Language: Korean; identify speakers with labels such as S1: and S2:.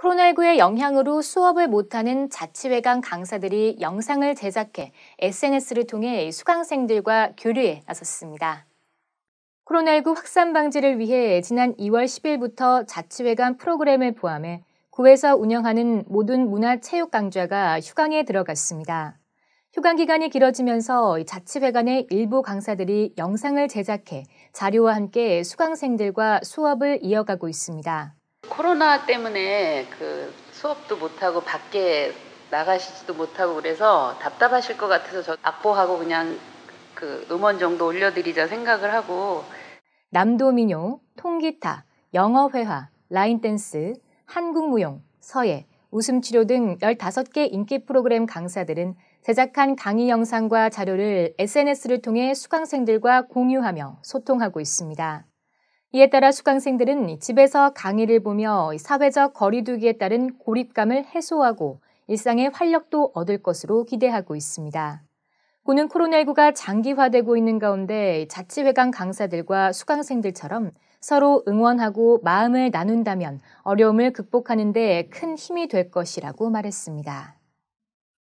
S1: 코로나19의 영향으로 수업을 못하는 자치회강 강사들이 영상을 제작해 SNS를 통해 수강생들과 교류에 나섰습니다. 코로나19 확산 방지를 위해 지난 2월 10일부터 자치회관 프로그램을 포함해 구에서 운영하는 모든 문화체육 강좌가 휴강에 들어갔습니다. 휴강 기간이 길어지면서 자치회관의 일부 강사들이 영상을 제작해 자료와 함께 수강생들과 수업을 이어가고 있습니다. 코로나
S2: 때문에 그 수업도 못하고 밖에 나가시지도 못하고 그래서 답답하실 것 같아서 저 악보하고 그냥 그 음원 정도 올려드리자 생각을 하고
S1: 남도민요, 통기타, 영어회화, 라인댄스, 한국무용, 서예, 웃음치료 등 15개 인기 프로그램 강사들은 제작한 강의 영상과 자료를 SNS를 통해 수강생들과 공유하며 소통하고 있습니다. 이에 따라 수강생들은 집에서 강의를 보며 사회적 거리두기에 따른 고립감을 해소하고 일상의 활력도 얻을 것으로 기대하고 있습니다. 고는 코로나19가 장기화되고 있는 가운데 자치회관 강사들과 수강생들처럼 서로 응원하고 마음을 나눈다면 어려움을 극복하는 데 큰 힘이 될 것이라고 말했습니다.